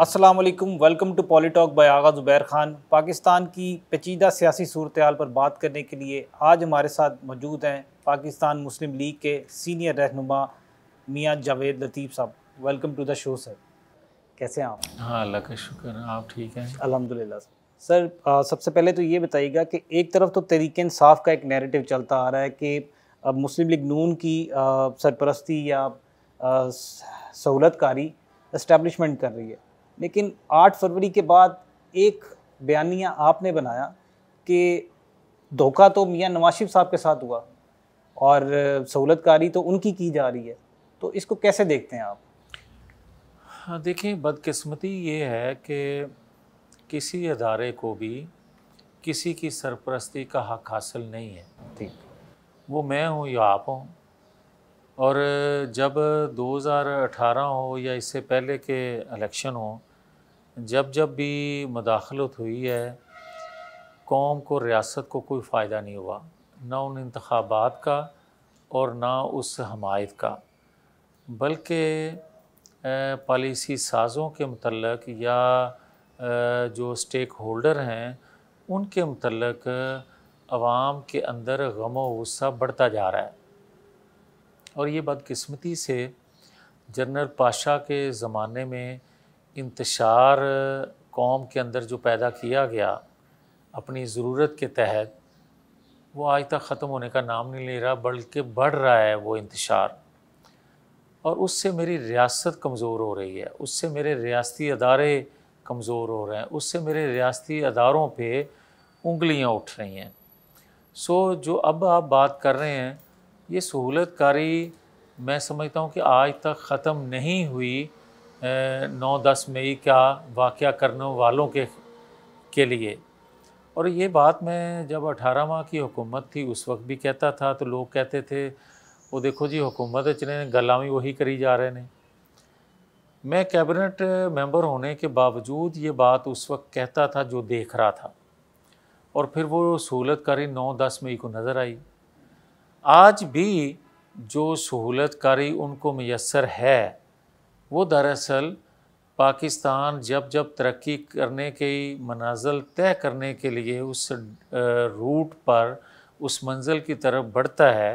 अस्सलाम वालेकुम welcome to PoliTalk by Agha Zubair Khan Pakistan की पेचीदा सियासी सूरत हाल पर बात करने के लिए आज हमारे साथ मौजूद हैं पाकिस्तान मुस्लिम लीग के सीनियर रहनुमा Mian Javed Latif Sahab welcome to the show sir कैसे हैं आप हाँ अल्लाह का शुक्र आप ठीक हैं अलहमदिल्ला सर सर सबसे पहले तो ये बताइएगा कि एक तरफ तो तहरीक इंसाफ का एक नैरेटिव चलता आ रहा है कि अब मुस्लिम लीग नून की सरपरस्ती या सहूलतकारी इस्टेबलिशमेंट कर रही है लेकिन 8 फरवरी के बाद एक बयानिया आपने बनाया कि धोखा तो मियाँ नवाशिफ साहब के साथ हुआ और सहूलतकारी तो उनकी की जा रही है तो इसको कैसे देखते हैं आप हाँ देखें बदकिस्मती ये है कि किसी अदारे को भी किसी की सरपरस्ती का हक हासिल नहीं है ठीक वो मैं हूँ या आप हूँ और जब 2018 हो या इससे पहले के इलेक्शन हो जब जब भी मदाखलत हुई है कौम को रियासत को कोई फ़ायदा नहीं हुआ ना उन इंतबात का और ना उस हमायत का बल्कि पॉलिसी साजों के मतलब या जो स्टेक होल्डर हैं उनके मतलब आवाम के अंदर गम वसा बढ़ता जा रहा है और ये बदकस्मती से जनरल पाशा के ज़माने में इंतशार कौम के अंदर जो पैदा किया गया अपनी ज़रूरत के तहत वो आज तक ख़त्म होने का नाम नहीं ले रहा बल्कि बढ़ रहा है वो इंतशार और उससे मेरी रियासत कमज़ोर हो रही है उससे मेरे रियाती अदारे कमज़ोर हो रहे हैं उससे मेरे रियाती अदारों पर उंगलियाँ उठ रही हैं सो जो अब आप बात कर रहे हैं ये सहूलतकारी मैं समझता हूँ कि आज तक ख़त्म नहीं हुई नौ दस मई का वाक़ करने वालों के के लिए और ये बात मैं जब अठारह माह की हुकूमत थी उस वक्त भी कहता था तो लोग कहते थे वो देखो जी हुकूमत चले गल्ला भी वही करी जा रहे हैं मैं कैबिनेट मेंबर होने के बावजूद ये बात उस वक्त कहता था जो देख रहा था और फिर वो सहूलत कारी नौ दस मई को नज़र आई आज भी जो सहूलत कारी उनको मैसर है वो दरअसल पाकिस्तान जब जब तरक्की करने के मनाजल तय करने के लिए उस रूट पर उस मंजिल की तरफ बढ़ता है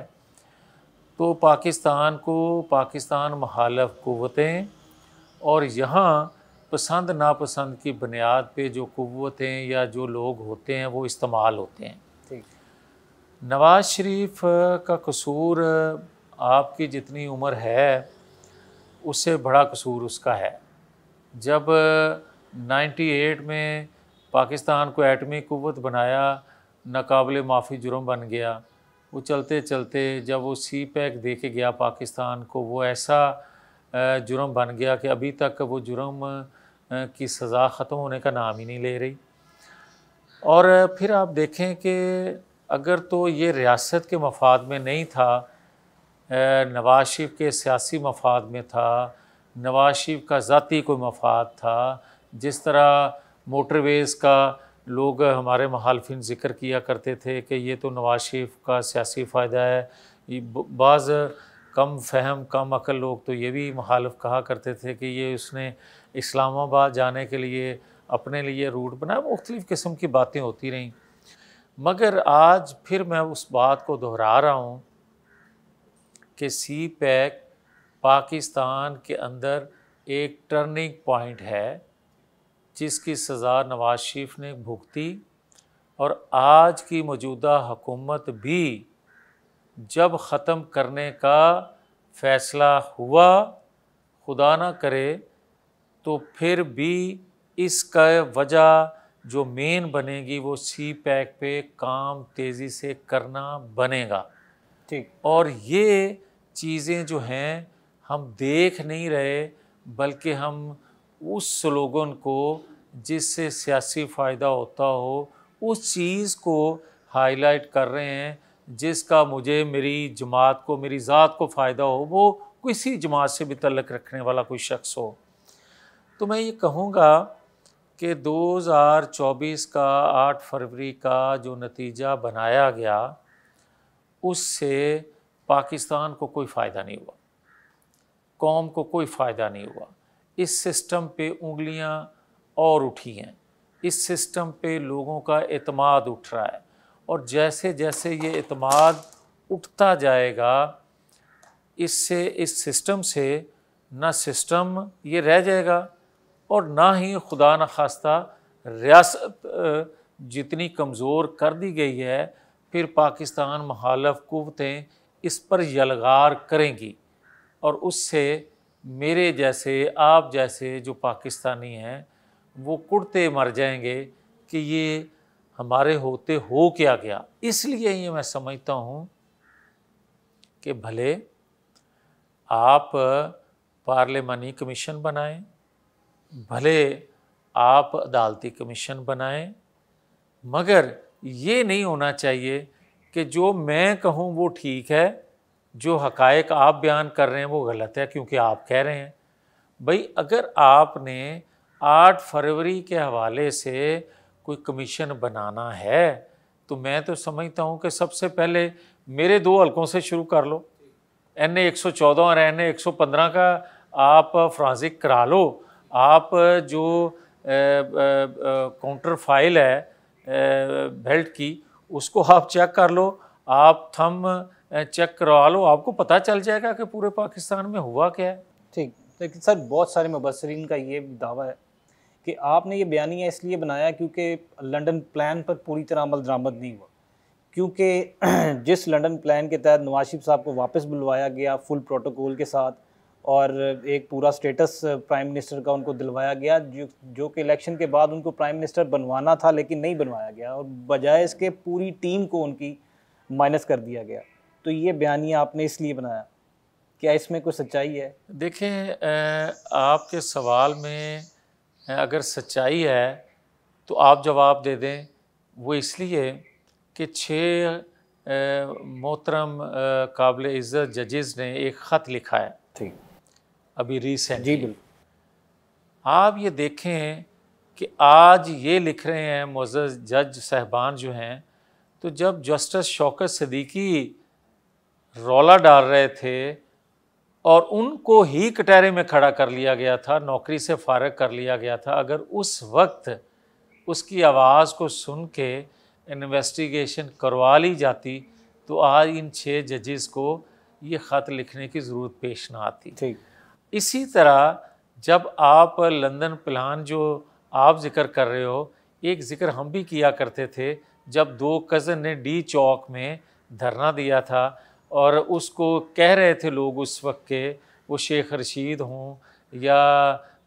तो पाकिस्तान को पाकिस्तान महालफ क़वतें और यहाँ पसंद नापसंद की बुनियाद पे जो क़वतें या जो लोग होते हैं वो इस्तेमाल होते हैं नवाज़ शरीफ का कसूर आपकी जितनी उम्र है उससे बड़ा कसूर उसका है जब 98 में पाकिस्तान को एटमी कुत बनाया नाकबले माफ़ी जुर्म बन गया वो चलते चलते जब वो सी पैक दे के गया पाकिस्तान को वो ऐसा जुर्म बन गया कि अभी तक वो जुर्म की सज़ा ख़त्म होने का नाम ही नहीं ले रही और फिर आप देखें कि अगर तो ये रियासत के मफाद में नहीं था नवाज शरीफ के सियासी मफाद में था नवाज शरीफ का ज़ाती कोई मफाद था जिस तरह मोटरवेज़ का लोग हमारे महालफिन ज़िक्र किया करते थे कि ये तो नवाज शरीफ का सियासी फ़ायदा है बाज़ कम फहम कम अकल लोग तो ये भी मुखालफ कहा करते थे कि ये उसने इस्लामाबाद जाने के लिए अपने लिए रूट बनाया मुख्तलिफ़ किस्म की बातें होती रहीं मगर आज फिर मैं उस बात को दोहरा रहा हूँ कि सी पैक पाकिस्तान के अंदर एक टर्निंग पॉइंट है जिसकी सज़ा नवाज शरीफ ने भुगती और आज की मौजूदा हुकूमत भी जब ख़त्म करने का फ़ैसला हुआ खुदा ना करे तो फिर भी इसका वजह जो मेन बनेगी वो सी पैक पे काम तेज़ी से करना बनेगा ठीक और ये चीज़ें जो हैं हम देख नहीं रहे बल्कि हम उस स्लोगन को जिससे सियासी फ़ायदा होता हो उस चीज़ को हाईलाइट कर रहे हैं जिसका मुझे मेरी जमात को मेरी ज़ात को फ़ायदा हो वो किसी जमात से भी तलक रखने वाला कोई शख्स हो तो मैं ये कहूँगा कि 2024 का 8 फरवरी का जो नतीजा बनाया गया उससे पाकिस्तान को कोई फ़ायदा नहीं हुआ कौम को कोई फ़ायदा नहीं हुआ इस सिस्टम पे उंगलियां और उठी हैं इस सिस्टम पे लोगों का अतमाद उठ रहा है और जैसे जैसे ये अतमाद उठता जाएगा इससे इस सिस्टम से ना सिस्टम ये रह जाएगा और ना ही खुदा न खास्ता रियासत जितनी कमज़ोर कर दी गई है फिर पाकिस्तान महालफ कुतें इस पर यलगार करेंगी और उससे मेरे जैसे आप जैसे जो पाकिस्तानी हैं वो कुड़ते मर जाएंगे कि ये हमारे होते हो क्या गया इसलिए ये मैं समझता हूँ कि भले आप पार्लियामानी कमीशन बनाएं भले आप अदालती कमीशन बनाएं मगर ये नहीं होना चाहिए कि जो मैं कहूँ वो ठीक है जो हकायक आप बयान कर रहे हैं वो गलत है क्योंकि आप कह रहे हैं भाई अगर आपने आठ फरवरी के हवाले से कोई कमीशन बनाना है तो मैं तो समझता हूँ कि सबसे पहले मेरे दो हलकों से शुरू कर लो एन ए और एन ए एक सौ पंद्रह का आप फ्रांसिक करा लो आप जो काउंटर फाइल है बेल्ट की उसको आप चेक कर लो आप थम चेक करवा लो आपको पता चल जाएगा कि पूरे पाकिस्तान में हुआ क्या है ठीक लेकिन सर बहुत सारे मुबसरीन का ये दावा है कि आपने ये बयानिया इसलिए बनाया क्योंकि लंदन प्लान पर पूरी तरह अमल दरामद नहीं हुआ क्योंकि जिस लंदन प्लान के तहत नवाज शरीफ साहब को वापस बुलवाया गया फुल प्रोटोकॉल के साथ और एक पूरा स्टेटस प्राइम मिनिस्टर का उनको दिलवाया गया जो जो कि इलेक्शन के बाद उनको प्राइम मिनिस्टर बनवाना था लेकिन नहीं बनवाया गया और बजाय इसके पूरी टीम को उनकी माइनस कर दिया गया तो ये बयानिया आपने इसलिए बनाया क्या इसमें कोई सच्चाई है देखें आपके सवाल में अगर सच्चाई है तो आप जवाब दे दें वो इसलिए कि छः मोहतरम काबिल इज़्ज़त जजेज़ ने एक ख़त लिखा है ठीक अभी रिसेंट जी बिल्कुल आप ये देखें कि आज ये लिख रहे हैं मोज़ जज साहबान जो हैं तो जब जस्टिस शौकत सदीकी रौला डाल रहे थे और उनको ही कटहरे में खड़ा कर लिया गया था नौकरी से फारग कर लिया गया था अगर उस वक्त उसकी आवाज़ को सुन के इन्वेस्टिगेशन करवा ली जाती तो आज इन छः जजेस को ये ख़त लिखने की ज़रूरत पेश ना आती ठीक इसी तरह जब आप लंदन प्लान जो आप जिक्र कर रहे हो एक जिक्र हम भी किया करते थे जब दो कज़न ने डी चौक में धरना दिया था और उसको कह रहे थे लोग उस वक्त के वो शेख रशीद हों या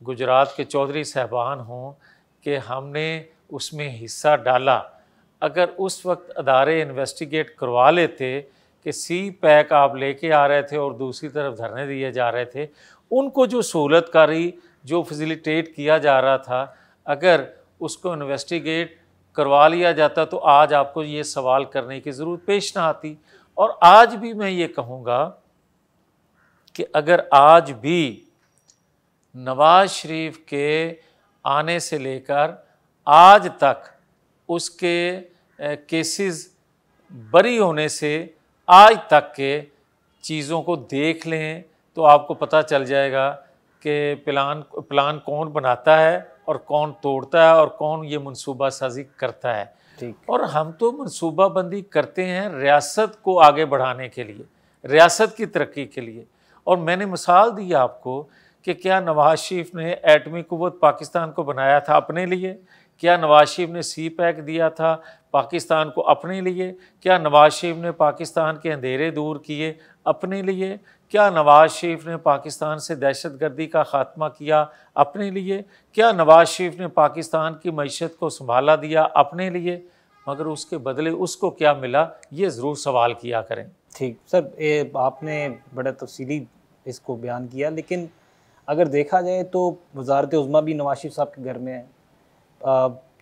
गुजरात के चौधरी साहबान हों कि हमने उसमें हिस्सा डाला अगर उस वक्त अदारे इन्वेस्टिगेट करवा लेते कि सी पैक आप लेके आ रहे थे और दूसरी तरफ धरने दिए जा रहे थे उनको जो सहूलतकारी जो फैसिलिटेट किया जा रहा था अगर उसको इन्वेस्टिगेट करवा लिया जाता तो आज आपको ये सवाल करने की ज़रूरत पेश ना आती और आज भी मैं ये कहूँगा कि अगर आज भी नवाज शरीफ के आने से लेकर आज तक उसके केसेस बरी होने से आज तक के चीज़ों को देख लें तो आपको पता चल जाएगा कि प्लान प्लान कौन बनाता है और कौन तोड़ता है और कौन ये मनसूबा साजी करता है ठीक और हम तो मनसूबा बंदी करते हैं रियासत को आगे बढ़ाने के लिए रियासत की तरक्की के लिए और मैंने मिसाल दी आपको कि क्या नवाज शरीफ ने एटमी कुत पाकिस्तान को बनाया था अपने लिए क्या नवाज शरीफ ने सी पैक दिया था पाकिस्तान को अपने लिए क्या नवाज शरीफ ने पाकिस्तान के अंधेरे दूर किए अपने लिए क्या नवाज शरीफ ने पाकिस्तान से दहशत गर्दी का खात्मा किया अपने लिए क्या नवाज शरीफ ने पाकिस्तान की मीशत को संभाला दिया अपने लिए मगर उसके बदले उसको क्या मिला ये ज़रूर सवाल किया करें ठीक सर ये आपने बड़ा तफसीली इसको बयान किया लेकिन अगर देखा जाए तो वजारत उज़मा भी नवाज शरीफ साहब के घर में है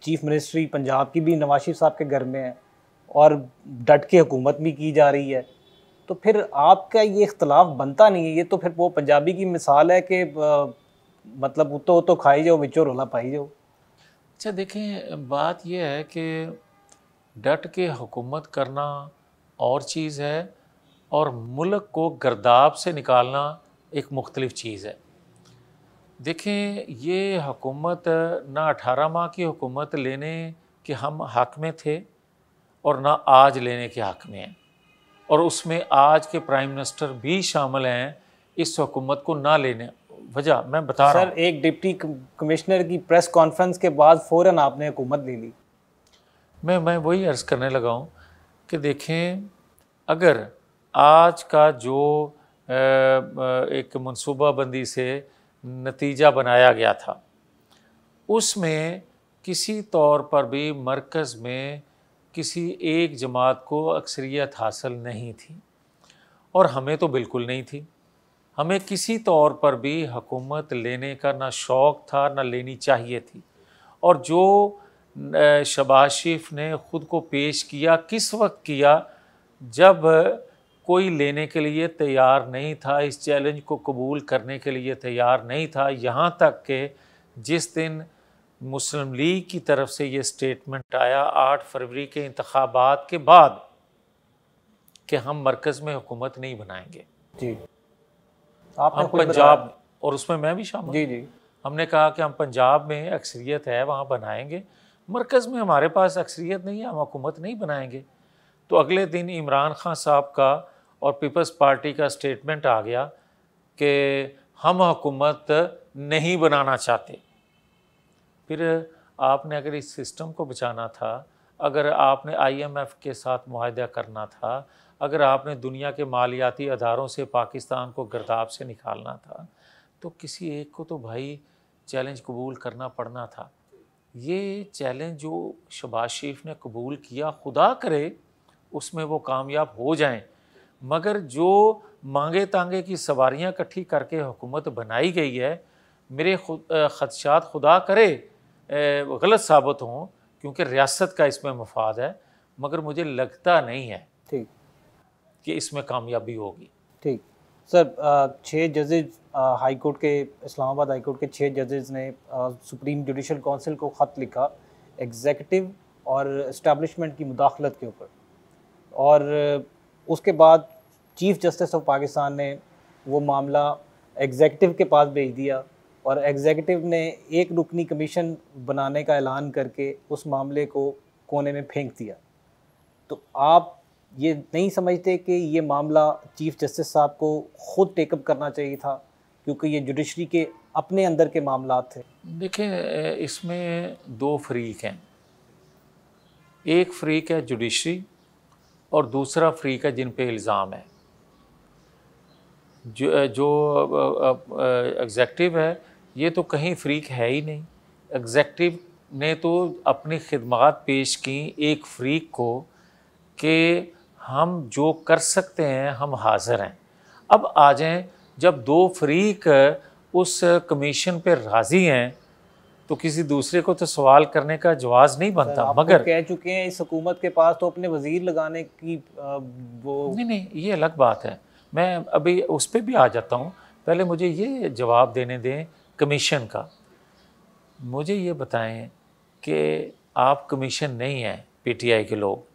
चीफ़ मिनिस्ट्री पंजाब की भी नवाज शरीफ साहब के घर में है और डट के हुकूमत भी की जा रही है तो फिर आपका ये इख्तलाफ बनता नहीं है ये तो फिर वो पंजाबी की मिसाल है कि मतलब उतो तो खाई जाओ बिचो रोला पाई जाओ अच्छा देखें बात यह है कि डट के हुकूमत करना और चीज़ है और मुल्क को गर्दाब से निकालना एक मुख्तलिफ चीज़ है देखें ये हुकूमत ना अठारह माह की हुकूमत लेने के हम हक में थे और ना आज लेने के हक में हैं और उसमें आज के प्राइम मिनिस्टर भी शामिल हैं इस हुकूमत को ना लेने वजह मैं बता सर, रहा हूँ एक डिप्टी कमिश्नर की प्रेस कॉन्फ्रेंस के बाद फ़ौर आपने हुकूमत ले ली मैं मैं वही अर्ज़ करने लगा हूँ कि देखें अगर आज का जो एक मनसूबाबंदी से नतीजा बनाया गया था उसमें किसी तौर पर भी मरकज़ में किसी एक जमात को अक्सरियत हासिल नहीं थी और हमें तो बिल्कुल नहीं थी हमें किसी तौर पर भी हकूमत लेने का ना शौक़ था ना लेनी चाहिए थी और जो शबाशिफ ने ख़ुद को पेश किया किस वक्त किया जब कोई लेने के लिए तैयार नहीं था इस चैलेंज को कबूल करने के लिए तैयार नहीं था यहाँ तक कि जिस दिन मुस्लिम लीग की तरफ से ये स्टेटमेंट आया आठ फरवरी के इंतबात के बाद कि हम मरकज़ में हुकूमत नहीं बनाएंगे जी आप हम पंजाब और उसमें मैं भी शामिल जी जी हमने कहा कि हम पंजाब में अक्सरियत है वहाँ बनाएंगे मरकज़ में हमारे पास अक्सरियत नहीं है हम हुकूमत नहीं बनाएंगे तो अगले दिन इमरान खान साहब का और पीपल्स पार्टी का स्टेटमेंट आ गया कि हम हुकूमत नहीं बनाना चाहते फिर आपने अगर इस सिस्टम को बचाना था अगर आपने आईएमएफ के साथ माहदा करना था अगर आपने दुनिया के मालियाती अदारों से पाकिस्तान को गर्दाब से निकालना था तो किसी एक को तो भाई चैलेंज कबूल करना पड़ना था ये चैलेंज जो शबाज शरीफ ने कबूल किया खुदा करे उसमें वो कामयाब हो जाएं मगर जो मांगे तांगे की सवारियां इकट्ठी करके हुकूमत बनाई गई है मेरे खदशात खुदा करे गलत साबित हों क्योंकि रियासत का इसमें मफाद है मगर मुझे लगता नहीं है ठीक कि इसमें कामयाबी होगी ठीक सर छः जजेज हाई कोर्ट के इस्लामाबाद हाई कोर्ट के छः जजेज ने सुप्रीम जुडिशल काउंसिल को ख़त लिखा एग्जेक्टिव और इस्टेबलिशमेंट की मुदाखलत के ऊपर और उसके बाद चीफ जस्टिस ऑफ पाकिस्तान ने वो मामला एग्जेक्टिव के पास भेज दिया और एग्जेक्टिव ने एक रुकनी कमीशन बनाने का ऐलान करके उस मामले को कोने में फेंक दिया तो आप ये नहीं समझते कि ये मामला चीफ जस्टिस साहब को खुद टेकअप करना चाहिए था क्योंकि ये जुडिशरी के अपने अंदर के मामला थे देखिए इसमें दो फ्रीक हैं एक फ्रीक है जुडिशरी और दूसरा फ्री का जिन पे इल्ज़ाम है जो जो एग्जेक्टिव है ये तो कहीं फ्रीक है ही नहीं एग्जेक्टिव ने तो अपनी खदमात पेश की एक फ्रीक को कि हम जो कर सकते हैं हम हाज़िर हैं अब आ जाएं जब दो फ्रीक उस कमीशन पे राज़ी हैं तो किसी दूसरे को तो सवाल करने का जवाब नहीं बनता मगर कह चुके हैं इस हुकूमत के पास तो अपने वजीर लगाने की वो नहीं नहीं ये अलग बात है मैं अभी उस पर भी आ जाता हूँ पहले मुझे ये जवाब देने दें कमीशन का मुझे ये बताएं कि आप कमीशन नहीं हैं पीटीआई के लोग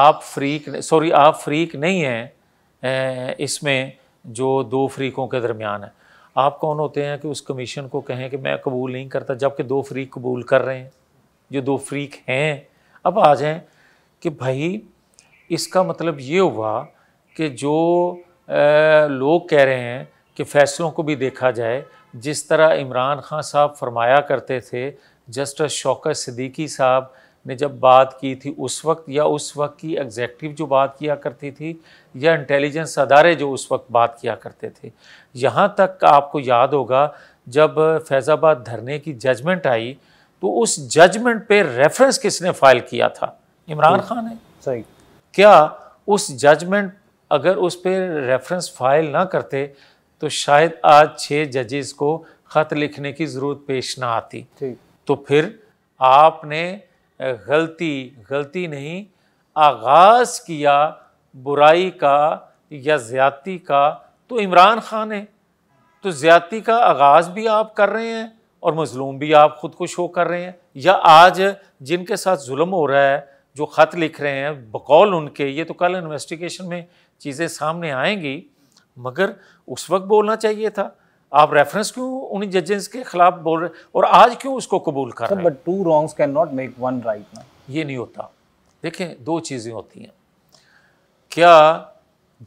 आप फ्रीक सॉरी आप फ्रीक नहीं हैं इसमें जो दो फ्रीकों के दरमियान है आप कौन होते हैं कि उस कमीशन को कहें कि मैं कबूल नहीं करता जबकि दो फ्रीक कबूल कर रहे हैं जो दो फ्रीक हैं अब आ जाएं कि भाई इसका मतलब ये हुआ कि जो ए, लोग कह रहे हैं कि फ़ैसलों को भी देखा जाए जिस तरह इमरान खान साहब फरमाया करते थे जस्टिस शौकत सदीकी साहब ने जब बात की थी उस वक्त या उस वक्त की एग्जैक्टिव जो बात किया करती थी या इंटेलिजेंस अदारे जो उस वक्त बात किया करते थे यहाँ तक आपको याद होगा जब फैज़ाबाद धरने की जजमेंट आई तो उस जजमेंट पे रेफरेंस किसने फाइल किया था इमरान खान ने सही क्या उस जजमेंट अगर उस पर रेफरेंस फाइल ना करते तो शायद आज छः जजेस को ख़त लिखने की ज़रूरत पेश ना आती तो फिर आपने गलती गलती नहीं आगाज़ किया बुराई का या ज़्यादती का तो इमरान ख़ान है तो ज़्यादती का आगाज़ भी आप कर रहे हैं और मज़लूम भी आप ख़ुद को शो कर रहे हैं या आज जिनके साथ जुल्म हो रहा है जो ख़त लिख रहे हैं बकौल उनके ये तो कल इन्वेस्टिगेशन में चीज़ें सामने आएंगी मगर उस वक्त बोलना चाहिए था आप रेफरेंस क्यों उन्हीं जजेस के खिलाफ बोल रहे और आज क्यों उसको कबूल कर रहे but two wrongs can not make one right ना ये नहीं होता देखें दो चीज़ें होती हैं क्या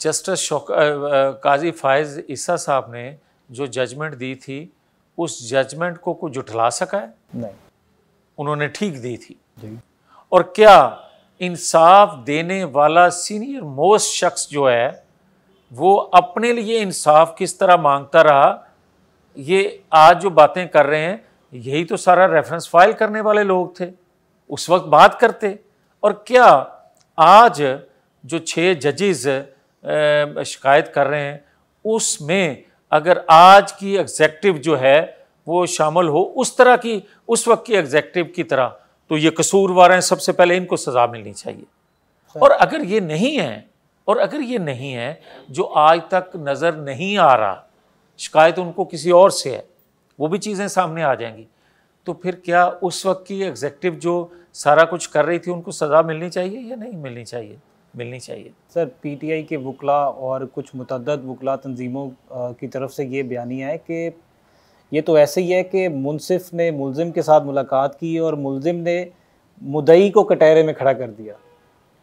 जस्टिस शौक काजी फायज ईसा साहब ने जो जजमेंट दी थी उस जजमेंट को कोई जुटला सका है नहीं उन्होंने ठीक दी थी और क्या इंसाफ देने वाला सीनियर मोस्ट शख्स जो है वो अपने लिए इंसाफ किस तरह मांगता रहा ये आज जो बातें कर रहे हैं यही तो सारा रेफरेंस फाइल करने वाले लोग थे उस वक्त बात करते और क्या आज जो छः जजेज शिकायत कर रहे हैं उसमें अगर आज की एग्जेक्टिव जो है वो शामिल हो उस तरह की उस वक्त की एग्जेक्टिव की तरह तो ये कसूरवार हैं सबसे पहले इनको सज़ा मिलनी चाहिए और अगर ये नहीं है और अगर ये नहीं है जो आज तक नज़र नहीं आ रहा शिकायत उनको किसी और से है वो भी चीज़ें सामने आ जाएंगी तो फिर क्या उस वक्त की एग्जेक्टिव जो सारा कुछ कर रही थी उनको सज़ा मिलनी चाहिए या नहीं मिलनी चाहिए मिलनी चाहिए सर पीटीआई के वकला और कुछ मतद वकला तंजीमों की तरफ से ये बयानिया है कि ये तो ऐसे ही है कि मुनसिफ ने मुलजिम के साथ मुलाकात की और मुलजिम ने मुदई को कटहरे में खड़ा कर दिया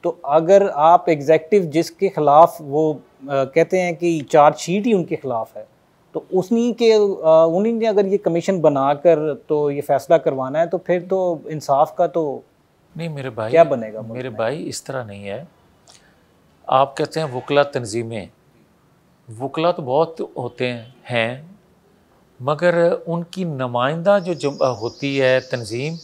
तो अगर आप एग्जेक्टिव जिसके ख़िलाफ़ वो आ, कहते हैं कि चार्जशीट ही उनके ख़िलाफ़ है तो उसनी के उन्हीं ने अगर ये कमीशन बनाकर तो ये फैसला करवाना है तो फिर तो इंसाफ का तो नहीं मेरे भाई क्या बनेगा मेरे भाई इस तरह नहीं है आप कहते हैं वकला तनजीमें वकला तो बहुत होते हैं, हैं मगर उनकी नुमाइंदा जो जम होती है तंजीम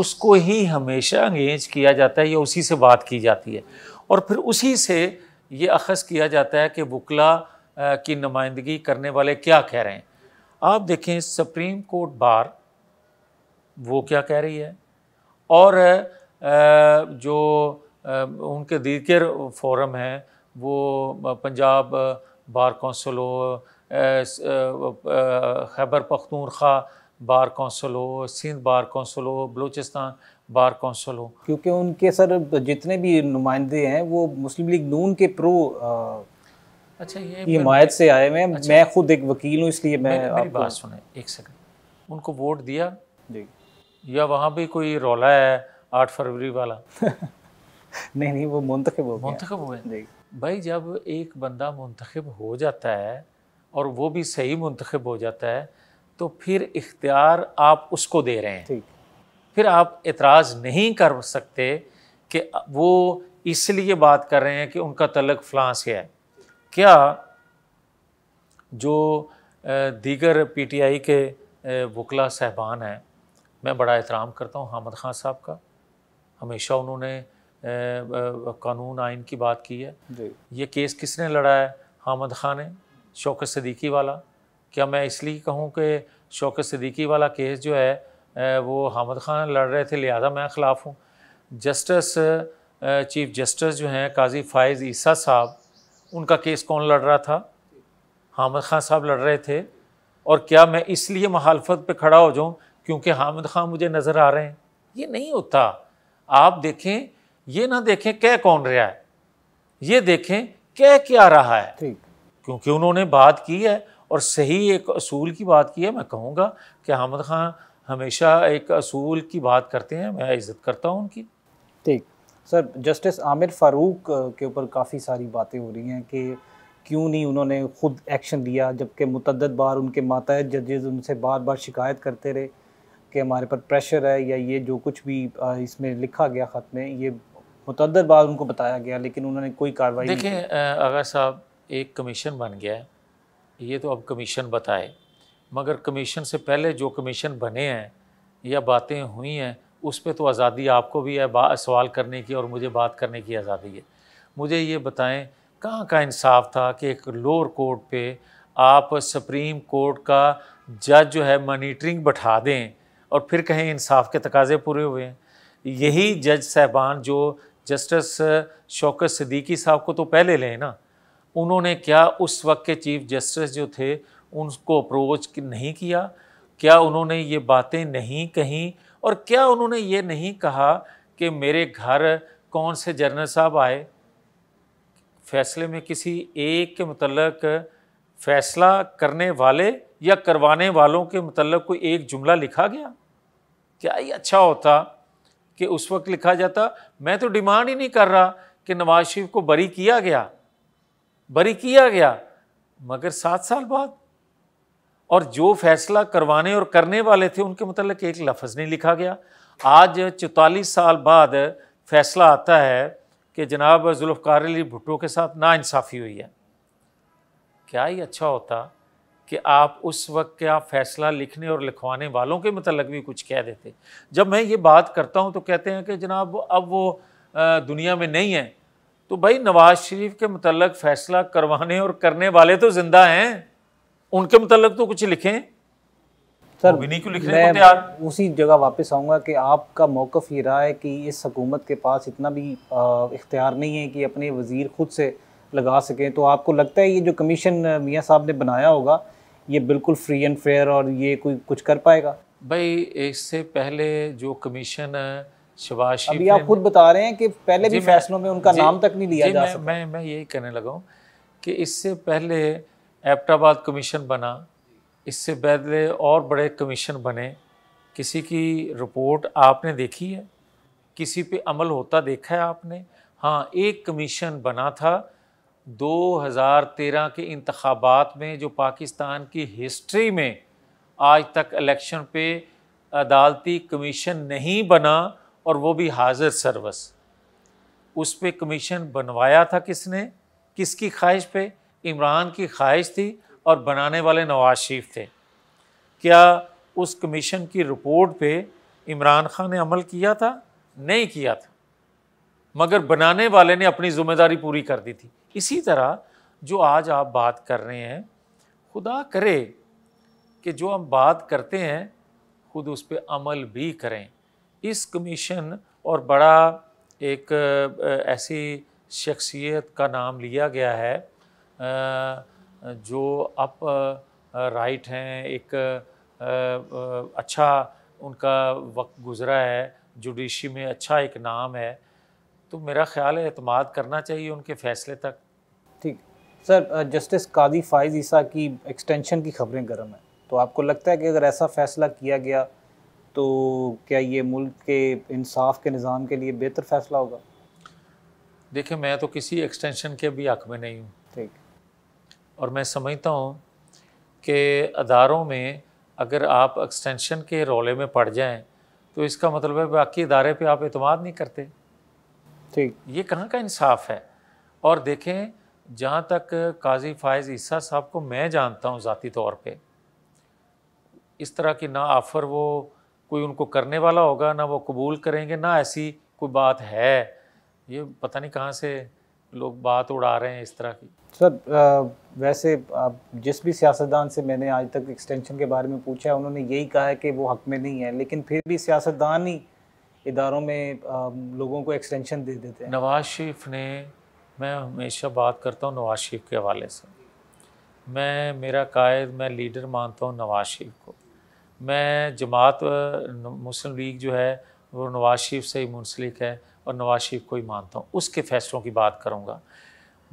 उसको ही हमेशा अंगेज किया जाता है या उसी से बात की जाती है और फिर उसी से ये अखज़ किया जाता है कि वकला की नुमाइंदगी करने वाले क्या कह रहे हैं आप देखें सुप्रीम कोर्ट बार वो क्या कह रही है और जो उनके दीगर फोरम हैं वो पंजाब बार कौंसिल हो खैबर पख्तूनख्वा बार कौंसिल हो सिंध बार कौंसिल हो बलूचिस्तान बार कौंसिल हो क्योंकि उनके सर जितने भी नुमाइंदे हैं वो मुस्लिम लीग नून के प्रो अच्छा ये हिमायत से आए हुए अच्छा, मैं खुद एक वकील हूँ इसलिए मैं मेरी, मेरी बात सुने एक सेकंड उनको वोट दिया जी या वहाँ भी कोई रौला है आठ फरवरी वाला नहीं नहीं वो मुंतखब हो मुंतखब हुए भाई जब एक बंदा मुंतखब हो जाता है और वो भी सही मुंतखब हो जाता है तो फिर इख्तियार आप उसको दे रहे हैं ठीक फिर आप इतराज नहीं कर सकते कि वो इसलिए बात कर रहे हैं कि उनका तलक फ्लांस से है क्या जो दीगर पीटीआई के वकला साहबान हैं मैं बड़ा एहतराम करता हूँ हामद ख़ान साहब का हमेशा उन्होंने कानून आइन की बात की है ये केस किसने लड़ा है हामद ख़ान ने शौकत सदीकी वाला क्या मैं इसलिए कहूँ कि शौकत सदीकी वाला केस जो है वो हामद ख़ान लड़ रहे थे लिहाजा मैं ख़िलाफ़ हूँ जस्टिस चीफ जस्टिस जो हैं काजी फ़ायज़ ईसा साहब उनका केस कौन लड़ रहा था हामिद खान साहब लड़ रहे थे और क्या मैं इसलिए मुखालफत पे खड़ा हो जाऊं क्योंकि हामिद खान मुझे नज़र आ रहे हैं ये नहीं होता आप देखें ये ना देखें कह कौन रहा है ये देखें कह क्या रहा है क्योंकि उन्होंने बात की है और सही एक असूल की बात की है मैं कहूँगा कि हामिद खान हमेशा एक असूल की बात करते हैं मैं इज़्ज़त करता हूँ उनकी ठीक सर जस्टिस आमिर फारूक के ऊपर काफ़ी सारी बातें हो रही हैं कि क्यों नहीं उन्होंने खुद एक्शन लिया जबकि मुतद बार उनके माता जजेज़ उनसे बार बार शिकायत करते रहे कि हमारे पर प्रेशर है या ये जो कुछ भी इसमें लिखा गया ख़त में ये मुतद बार उनको बताया गया लेकिन उन्होंने कोई कार्रवाई देखिए आगा साहब एक कमीशन बन गया है ये तो अब कमीशन बताए मगर कमीशन से पहले जो कमीशन बने हैं या बातें हुई हैं उस पर तो आज़ादी आपको भी है सवाल करने की और मुझे बात करने की आज़ादी है मुझे ये बताएं कहाँ का इंसाफ था कि एक लोअर कोर्ट पे आप सुप्रीम कोर्ट का जज जो है मॉनिटरिंग बैठा दें और फिर कहें इंसाफ के तकाजे पूरे हुए हैं यही जज साहबान जो जस्टिस शौकत सदीकी साहब को तो पहले लें ना उन्होंने क्या उस वक्त के चीफ जस्टिस जो थे उनको अप्रोच नहीं किया क्या उन्होंने ये बातें नहीं कहीं और क्या उन्होंने ये नहीं कहा कि मेरे घर कौन से जनरल साहब आए फैसले में किसी एक के मतलब फैसला करने वाले या करवाने वालों के मतलब कोई एक जुमला लिखा गया क्या ही अच्छा होता कि उस वक्त लिखा जाता मैं तो डिमांड ही नहीं कर रहा कि नवाज शरीफ को बरी किया गया बरी किया गया मगर सात साल बाद और जो फैसला करवाने और करने वाले थे उनके मतलब एक लफ्ज़ नहीं लिखा गया आज चौतालीस साल बाद फैसला आता है कि जनाब जुल्फ़ार अली भुट्टो के साथ नाानसाफ़ी हुई है क्या ही अच्छा होता कि आप उस वक्त क्या फैसला लिखने और लिखवाने वालों के मतलब भी कुछ कह देते जब मैं ये बात करता हूँ तो कहते हैं कि जनाब अब वो दुनिया में नहीं है तो भाई नवाज़ शरीफ के मतलब फ़ैसला करवाने और करने वाले तो ज़िंदा हैं उनके मतलब तो कुछ लिखें सर भी नहीं क्यों लिख रहे तैयार उसी जगह वापस आऊँगा कि आपका मौक़ ये रहा है कि इस हकूमत के पास इतना भी इख्तियार नहीं है कि अपने वज़ीर खुद से लगा सकें तो आपको लगता है ये जो कमीशन मियाँ साहब ने बनाया होगा ये बिल्कुल फ्री एंड फेयर और ये कोई कुछ कर पाएगा भाई इससे पहले जो कमीशन शबाज अभी आप खुद बता रहे हैं कि पहले भी फैसलों में उनका नाम तक नहीं लिया जा सकता मैं मैं यही कहने लगा हूँ कि इससे पहले एपटाबाद कमीशन बना इससे पहले और बड़े कमीशन बने किसी की रिपोर्ट आपने देखी है किसी पे अमल होता देखा है आपने हाँ एक कमीशन बना था 2013 के इंतबात में जो पाकिस्तान की हिस्ट्री में आज तक इलेक्शन पे अदालती कमीशन नहीं बना और वो भी हाजिर सर्वस उस पर कमीशन बनवाया था किसने किसकी ख्वाहिश पे इमरान की ख्वाहिश थी और बनाने वाले नवाज शरीफ थे क्या उस कमीशन की रिपोर्ट पे इमरान खान ने अमल किया था नहीं किया था मगर बनाने वाले ने अपनी ज़िम्मेदारी पूरी कर दी थी इसी तरह जो आज आप बात कर रहे हैं खुदा करे कि जो हम बात करते हैं खुद उस पर अमल भी करें इस कमीशन और बड़ा एक ऐसी शख्सियत का नाम लिया गया है जो अप राइट हैं एक अच्छा उनका वक्त गुज़रा है जुडिशी में अच्छा एक नाम है तो मेरा ख्याल है अतमाद करना चाहिए उनके फैसले तक ठीक सर जस्टिस कादी फाइज ईसा की एक्सटेंशन की खबरें गर्म हैं तो आपको लगता है कि अगर ऐसा फैसला किया गया तो क्या ये मुल्क के इंसाफ के निज़ाम के लिए बेहतर फैसला होगा देखिए मैं तो किसी एक्सटेंशन के भी हक में नहीं हूँ और मैं समझता हूँ कि अदारों में अगर आप एक्सटेंशन के रोले में पड़ जाएं तो इसका मतलब है बाकी इदारे पे आप अतमाद नहीं करते ठीक ये कहाँ का इंसाफ है और देखें जहाँ तक काजी फायज़ ईसा साहब को मैं जानता हूँ ज़ाती तौर पे इस तरह की ना आफ़र वो कोई उनको करने वाला होगा ना वो कबूल करेंगे ना ऐसी कोई बात है ये पता नहीं कहाँ से लोग बात उड़ा रहे हैं इस तरह की सर वैसे जिस भी सियासतदान से मैंने आज तक एक्सटेंशन के बारे में पूछा है उन्होंने यही कहा है कि वो हक में नहीं है लेकिन फिर भी सियासतदान ही इदारों में लोगों को एक्सटेंशन दे देते हैं नवाज शरीफ ने मैं हमेशा बात करता हूँ नवाज शरीफ के हवाले से मैं मेरा कायद मैं लीडर मानता हूँ नवाज शरीफ को मैं जमात मुस्लिम लीग जो है वो नवाज शरीफ से ही मुंसलिक है और नवाज शरीफ को ही मानता हूँ उसके फैसलों की बात करूँगा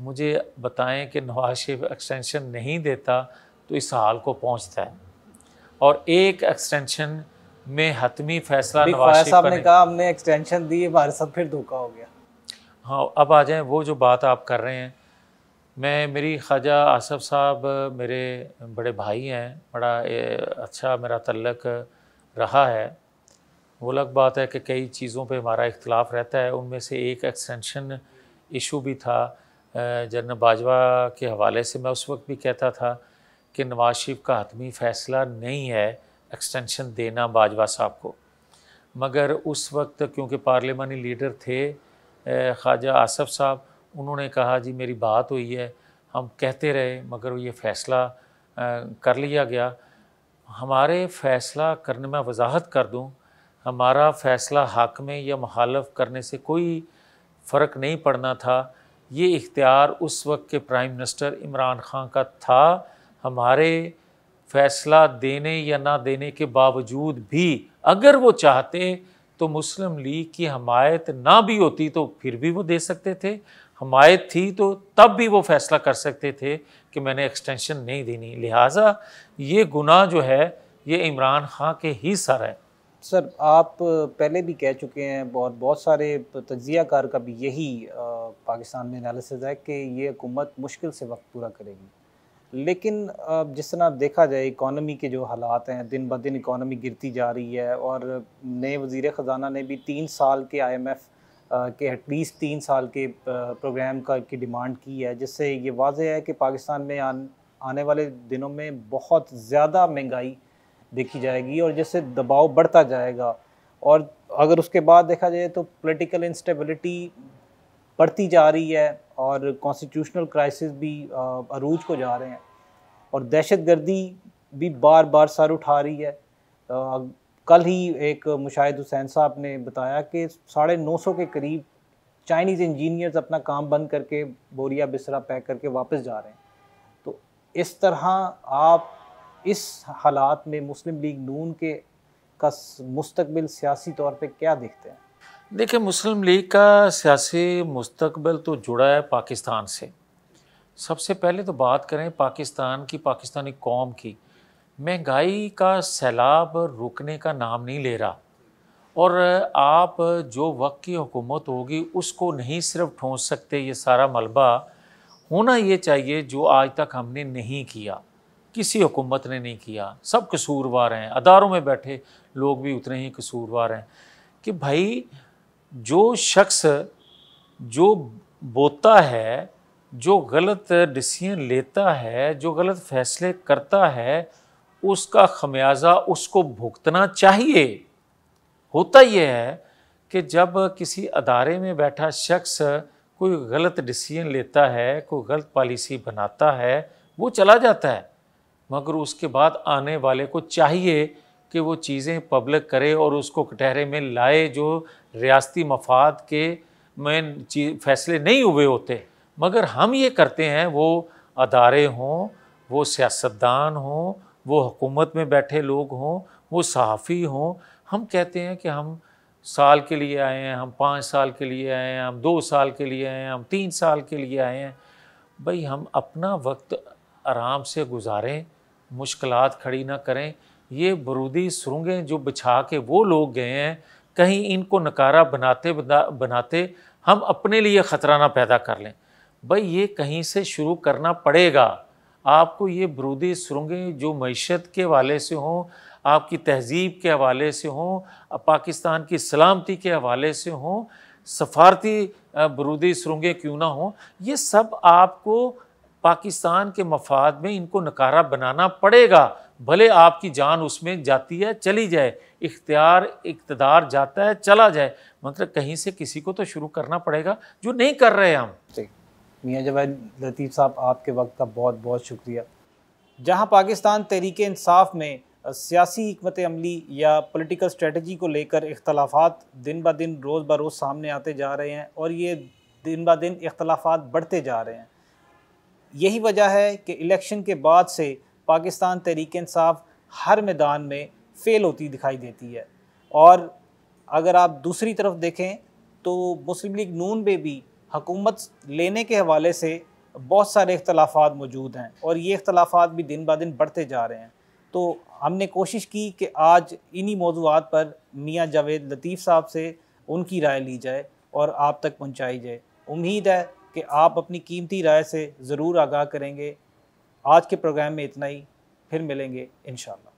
मुझे बताएं कि नवाज शरीफ एक्सटेंशन नहीं देता तो इस हाल को पहुंचता है और एक एक्सटेंशन में हतमी फैसला नवाज साहब ने कहा हमने एक्सटेंशन दी हमारे साथ फिर धोखा हो गया हाँ अब आ जाए वो जो बात आप कर रहे हैं मैं मेरी ख्वाजा आसफ़ साहब मेरे बड़े भाई हैं बड़ा अच्छा मेरा तल्लक रहा है वो अलग बात है कि कई चीज़ों पे हमारा इख्तलाफ रहता है उनमें से एक एक्सटेंशन इशू भी था जनरल बाजवा के हवाले से मैं उस वक्त भी कहता था कि नवाज शरीफ का हतमी फ़ैसला नहीं है एक्सटेंशन देना बाजवा साहब को मगर उस वक्त क्योंकि पार्लियामानी लीडर थे ख्वाजा आसफ़ साहब उन्होंने कहा जी मेरी बात हुई है हम कहते रहे मगर ये फ़ैसला कर लिया गया हमारे फ़ैसला करने में वजाहत कर दूँ हमारा फ़ैसला हक में या मुखालफ करने से कोई फ़र्क नहीं पड़ना था ये इख्तियार उस वक्त के प्राइम मिनिस्टर इमरान खान का था हमारे फैसला देने या ना देने के बावजूद भी अगर वो चाहते तो मुस्लिम लीग की हमायत ना भी होती तो फिर भी वो दे सकते थे हमायत थी तो तब भी वो फैसला कर सकते थे कि मैंने एक्सटेंशन नहीं देनी लिहाजा ये गुनाह जो है ये इमरान खां के ही सर है सर आप पहले भी कह चुके हैं बहुत बहुत सारे तजिया कार का भी यही पाकिस्तान में एनालिसिस है कि ये हुकूमत मुश्किल से वक्त पूरा करेगी लेकिन जिस तरह देखा जाए इकॉनमी के जो हालात हैं दिन ब दिन इकॉनमी गिरती जा रही है और नए वजीर ख़जाना ने भी तीन साल के आईएमएफ के एटलीस्ट तीन साल के प्रोग्राम का की डिमांड की है जिससे ये वाजह है कि पाकिस्तान में आन, आने वाले दिनों में बहुत ज़्यादा महंगाई देखी जाएगी और जैसे दबाव बढ़ता जाएगा और अगर उसके बाद देखा जाए तो पॉलिटिकल इंस्टेबिलिटी बढ़ती जा रही है और कॉन्स्टिट्यूशनल क्राइसिस भी अरूज को जा रहे हैं और दहशत गर्दी भी बार बार सर उठा रही है आ, कल ही एक मुशाहिद हुसैन साहब ने बताया कि साढ़े नौ सौ के करीब चाइनीज़ इंजीनियर्स अपना काम बंद करके बोरिया बिसरा पैक करके वापस जा रहे हैं तो इस तरह आप इस हालात में मुस्लिम लीग नून के का मुस्तबिल सियासी तौर पर क्या देखते हैं देखिए मुस्लिम लीग का सियासी मुस्तबिल तो जुड़ा है पाकिस्तान से सबसे पहले तो बात करें पाकिस्तान की पाकिस्तानी कौम की महंगाई का सैलाब रुकने का नाम नहीं ले रहा और आप जो वक्त की हुकूमत होगी उसको नहीं सिर्फ ठोंस सकते ये सारा मलबा होना ये चाहिए जो आज तक हमने नहीं किया किसी हुकूमत ने नहीं किया सब कसूरवार हैं अदारों में बैठे लोग भी उतने ही कसूरवार हैं कि भाई जो शख्स जो बोता है जो गलत डिसीजन लेता है जो गलत फैसले करता है उसका खमियाजा उसको भुगतना चाहिए होता यह है कि जब किसी अदारे में बैठा शख्स कोई गलत डिसीजन लेता है कोई गलत पॉलिसी बनाता है वो चला जाता है मगर उसके बाद आने वाले को चाहिए कि वो चीज़ें पब्लिक करे और उसको कटहरे में लाए जो रियासती मफाद के में फैसले नहीं हुए होते मगर हम ये करते हैं वो अदारे हों वो सियासतदान हों वो हुकूमत में बैठे लोग हों वो सहाफ़ी हों हम कहते हैं कि हम साल के लिए आए हैं हम पाँच साल के लिए आए हैं हम दो साल के लिए आए हैं हम तीन साल के लिए आए हैं भाई हम अपना वक्त आराम से गुजारें मुश्किल खड़ी ना करें ये बरूदी सुरंगें जो बिछा के वो लोग गए हैं कहीं इनको नकारा बनाते बनाते हम अपने लिए ख़तरा ना पैदा कर लें भाई ये कहीं से शुरू करना पड़ेगा आपको ये बरूदी सुरंगें जो मीशत के हवाले से हों आपकी तहजीब के हवाले से हों पाकिस्तान की सलामती के हवाले से हों सफारती बरूदी सुरंगें क्यों ना हों ये सब आपको पाकिस्तान के मफाद में इनको नकारा बनाना पड़ेगा भले आपकी जान उसमें जाती है चली जाए इख्तियार इकतदार जाता है चला जाए मतलब कहीं से किसी को तो शुरू करना पड़ेगा जो नहीं कर रहे हम मियाँ जवाद लतीफ़ साहब आपके वक्त का बहुत बहुत शुक्रिया जहाँ पाकिस्तान तहरीक इंसाफ में सियासी हमत अमली या पोलिटिकल स्ट्रेटजी को लेकर इख्तलाफात दिन ब दिन रोज़ बरोज़ सामने आते जा रहे हैं और ये दिन ब दिन इख्तलाफात बढ़ते जा रहे हैं यही वजह है कि इलेक्शन के बाद से पाकिस्तान तहरीक इंसाफ हर मैदान में फ़ेल होती दिखाई देती है और अगर आप दूसरी तरफ देखें तो मुस्लिम लीग नून में भी हकूमत लेने के हवाले से बहुत सारे इख्तलाफात मौजूद हैं और ये इख्तलाफात भी दिन ब दिन बढ़ते जा रहे हैं तो हमने कोशिश की कि आज इन्हीं मौजूद पर मियाँ जावेद लतीफ़ साहब से उनकी राय ली जाए और आप तक पहुँचाई जाए उम्मीद है कि आप अपनी कीमती राय से ज़रूर आगाह करेंगे आज के प्रोग्राम में इतना ही फिर मिलेंगे इन